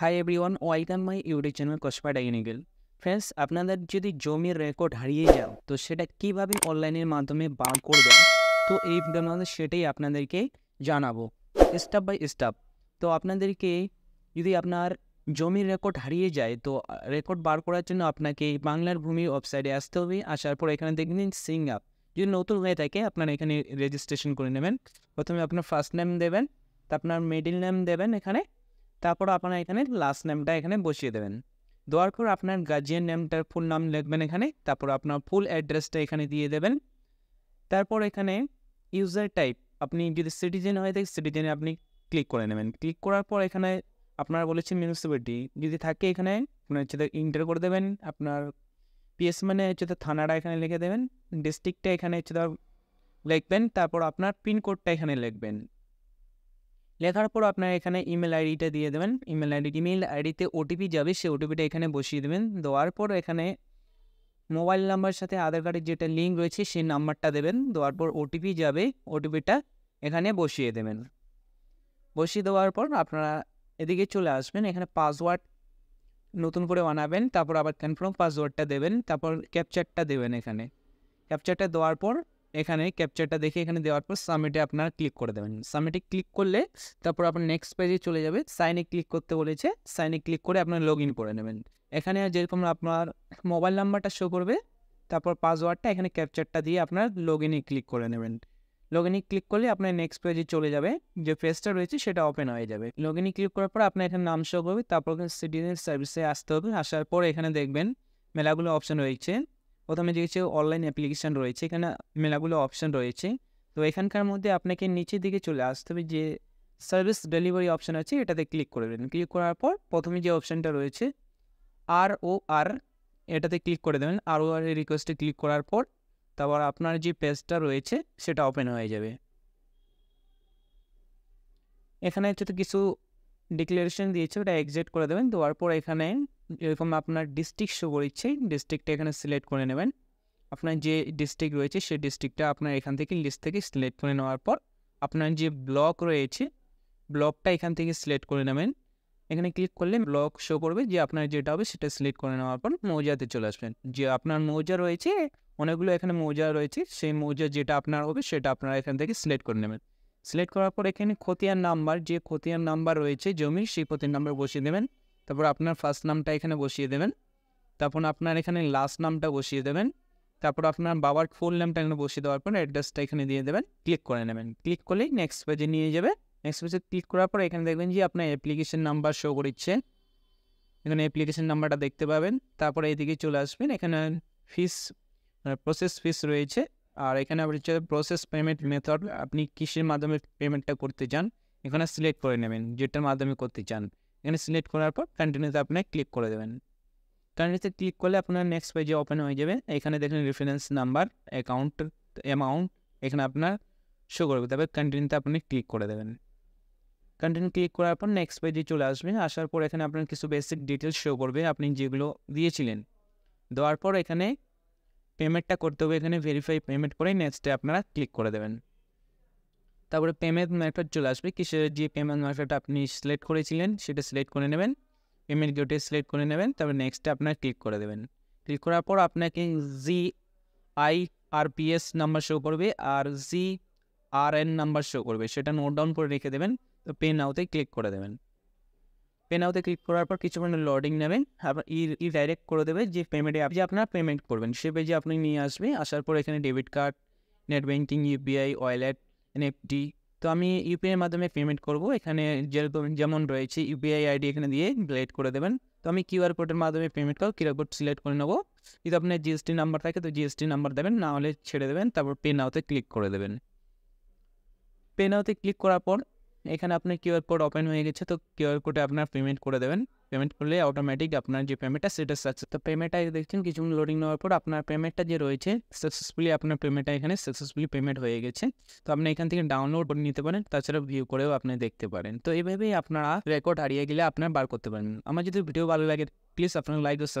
high everyone welcome my YouTube channel কসপা ডাইনিগেল friends আপনাদের যদি জমির রেকর্ড হারিয়ে যাও তো সেটা কিভাবে অনলাইনের মাধ্যমে বার করবেন তো এই ভিডিওর সেটাই আপনাদেরকে জানাবো স্টাপ বাই স্টাপ তো আপনাদেরকে যদি আপনার জমির রেকর্ড হারিয়ে যায় তো রেকর্ড বার করার জন্য আপনাকে বাংলার ভূমি ওয়েবসাইটে আসতে হবে আসার পর এখানে দেখবেন সিং আপ যদি নতুন হয়ে থাকে আপনারা এখানে রেজিস্ট্রেশন করে নেবেন প্রথমে আপনার ফার্স্ট নেম দেবেন আপনার মিডিল নেম দেবেন এখানে তারপর আপনারা এখানে লাস্ট নেমটা এখানে বসিয়ে দেবেন দেওয়ার পর আপনার গার্জিয়ান নেমটার ফুল নাম লিখবেন এখানে তারপর আপনার ফুল অ্যাড্রেসটা এখানে দিয়ে দেবেন তারপর এখানে ইউজার টাইপ আপনি যদি সিটিজেন হয়ে থাকে সিটিজেনে আপনি ক্লিক করে নেবেন ক্লিক করার পর এখানে আপনার বলেছে মিউনিসিপ্যালিটি যদি থাকে এখানে আপনার হচ্ছে ইন্টার করে দেবেন আপনার পিএস মানে হচ্ছে তো থানাটা এখানে লিখে দেবেন ডিস্ট্রিক্টটা এখানে হচ্ছে লিখবেন তারপর আপনার পিনকোডটা এখানে লিখবেন লেখার পর আপনারা এখানে ইমেল আইডিটা দিয়ে দেবেন ইমেল আইডি ইমেল আইডিতে ওটিপি যাবে সেই ওটিপিটা এখানে বসিয়ে দেবেন দেওয়ার পর এখানে মোবাইল নাম্বার সাথে আধার কার্ডের যেটা লিঙ্ক রয়েছে সেই নাম্বারটা দেবেন দেওয়ার পর ওটিপি যাবে ওটিপিটা এখানে বসিয়ে দেবেন বসিয়ে দেওয়ার পর আপনারা এদিকে চলে আসবেন এখানে পাসওয়ার্ড নতুন করে বানাবেন তারপর আবার কনফার্ম পাসওয়ার্ডটা দেবেন তারপর ক্যাপচারটা দেবেন এখানে ক্যাপচারটা দেওয়ার পর এখানে ক্যাপচারটা দেখে এখানে দেওয়ার পর সামিটে আপনারা ক্লিক করে দেবেন সামিটে ক্লিক করলে তারপর আপনার নেক্সট পেজে চলে যাবে সাইনে ক্লিক করতে বলেছে সাইনে ক্লিক করে আপনার লগ ইন করে নেবেন এখানে যেরকম আপনার মোবাইল নাম্বারটা শো করবে তারপর পাসওয়ার্ডটা এখানে ক্যাপচারটা দিয়ে আপনার লগ ইনে ক্লিক করে নেবেন লগ ইনে ক্লিক করলে আপনার নেক্সট পেজে চলে যাবে যে পেজটা রয়েছে সেটা ওপেন হয়ে যাবে লগ ইনে ক্লিক করার পর আপনার এখানে নাম শো করবে তারপর সিটিজেন সার্ভিসে আসতে হবে আসার পর এখানে দেখবেন মেলাগুলো অপশন রয়েছে প্রথমে দেখেছি অনলাইন অ্যাপ্লিকেশান রয়েছে এখানে মেলাগুলো অপশান রয়েছে তো এখানকার মধ্যে আপনাকে নিচের দিকে চলে আসতে হবে যে সার্ভিস ডেলিভারি অপশান আছে এটাতে ক্লিক করে দেবেন ক্লিক করার পর প্রথমে যে অপশানটা রয়েছে আর ও আর এটাতে ক্লিক করে দেবেন আর ও আর এর রিকোয়েস্টে ক্লিক করার পর তারপর আপনার যে পেজটা রয়েছে সেটা ওপেন হয়ে যাবে এখানে হচ্ছে কিছু ডিক্লারেশন দিয়েছে ওটা এক্সিট করে দেবেন দেওয়ার পর এখানে এরকম আপনার ডিস্ট্রিক্ট শো করছে ডিস্ট্রিক্টটা এখানে সিলেক্ট করে নেবেন আপনার যে ডিস্ট্রিক্ট রয়েছে সেই ডিস্ট্রিক্টটা আপনার এখান থেকে লিস্ট থেকে সিলেক্ট করে নেওয়ার পর আপনার যে ব্লক রয়েছে ব্লকটা এখান থেকে সিলেক্ট করে নেবেন এখানে ক্লিক করলে ব্লক শো করবে যে আপনার যেটা হবে সেটা সিলেক্ট করে নেওয়ার পর মৌজাতে চলে আসবেন যে আপনার মৌজা রয়েছে অনেকগুলো এখানে মৌজা রয়েছে সেই মৌজা যেটা আপনার হবে সেটা আপনারা এখান থেকে সিলেক্ট করে নেবেন সিলেক্ট করার পর এখানে খতিয়ান নাম্বার যে খতিয়ান নাম্বার রয়েছে জমির সেই খতিয়ান নাম্বার বসিয়ে দেবেন তারপর আপনার ফার্স্ট নামটা এখানে বসিয়ে দেবেন তারপর আপনার এখানে লাস্ট নামটা বসিয়ে দেবেন তারপর আপনার বাবার ফুল নামটা এখানে বসিয়ে দেওয়ার পর অ্যাড্রেসটা এখানে দিয়ে দেবেন ক্লিক করে নেবেন ক্লিক করলেই নেক্সট পেজে নিয়ে যাবে নেক্সট পেজে ক্লিক করার পর এখানে দেখবেন যে আপনার অ্যাপ্লিকেশন নাম্বার শো করছে এখানে অ্যাপ্লিকেশন নাম্বারটা দেখতে পাবেন তারপরে এইদিকে চলে আসবেন এখানে ফিস প্রসেস ফিস রয়েছে আর এখানে হচ্ছে প্রসেস পেমেন্ট মেথড আপনি কিসের মাধ্যমে পেমেন্টটা করতে চান এখানে সিলেক্ট করে নেবেন যেটার মাধ্যমে করতে চান এখানে সিলেক্ট করার পর কন্টিনিউতে আপনার ক্লিক করে দেবেন কন্টিনিউতে ক্লিক করলে আপনার নেক্সট পেজে ওপেন হয়ে যাবে এখানে দেখেন রেফারেন্স নাম্বার অ্যাকাউন্ট অ্যামাউন্ট এখানে আপনার শো করবে তারপর কন্টিনিউতে আপনি ক্লিক করে দেবেন কন্টিনিউ ক্লিক করার পর নেক্সট পেজে চলে আসবে আসার পর এখানে আপনার কিছু বেসিক ডিটেলস শো করবে আপনি যেগুলো দিয়েছিলেন দেওয়ার পর এখানে পেমেন্টটা করতে হবে এখানে ভেরিফাই পেমেন্ট করে নেক্সটে আপনারা ক্লিক করে দেবেন তারপরে পেমেন্ট মেথড চলে আসবে কিসের যে পেমেন্ট মেথড আপনি সিলেক্ট করেছিলেন সেটা সিলেক্ট করে নেবেন পেমেন্ট গেটে সিলেক্ট করে নেবেন তারপরে নেক্সটে আপনার ক্লিক করে দেবেন ক্লিক করার পর আপনাকে G I R P S number show করবে আর G R N number show করবে সেটা নোট ডাউন করে রেখে দেবেন তো পে নাওতে ক্লিক করে দেবেন পে নাওতে ক্লিক করার পর মানে লোডিং নেবেন আপনার ই ই ডাইরেক্ট করে দেবে যে পেমেন্টে যে আপনার পেমেন্ট করবেন সে পেজে আপনি নিয়ে আসবে আসার পর এখানে debit card net banking UPI wallet NFT তো আমি ইউপিআইয়ের মাধ্যমে পেমেন্ট করব এখানে যেরকম যেমন রয়েছে ইউপিআই আইডি এখানে দিয়ে ব্লেড করে দেবেন তো আমি কিউআর কোডের মাধ্যমে পেমেন্ট করব কিউআর কোড সিলেক্ট করে নেবো যদি আপনার জিএসটি নাম্বার থাকে তো জিএসটি নাম্বার দেবেন না হলে ছেড়ে দেবেন তারপর পে নাওতে ক্লিক করে দেবেন পে নাওতে ক্লিক করার পর এখানে আপনার কিউআর কোড ওপেন হয়ে গেছে তো কিউআর কোডে আপনার পেমেন্ট করে দেবেন পেমেন্ট করলে অটোমেটিক আপনার যে পেমেন্টটা সেটা সাকসেস তো পেমেন্টটা দেখছেন কিছু লোডিং নেওয়ার পর আপনার পেমেন্টটা যে রয়েছে সাকসেসফুলি আপনার পেমেন্টটা এখানে সাকসেসফুলি পেমেন্ট হয়ে গেছে তো আপনি এখান থেকে ডাউনলোড করে নিতে পারেন তাছাড়া ভিউ করেও আপনি দেখতে পারেন তো এইভাবেই আপনারা রেকর্ড হারিয়ে গেলে আপনার বার করতে পারেন আমার যদি ভিডিও ভালো লাগে প্লিজ আপনার লাইক ও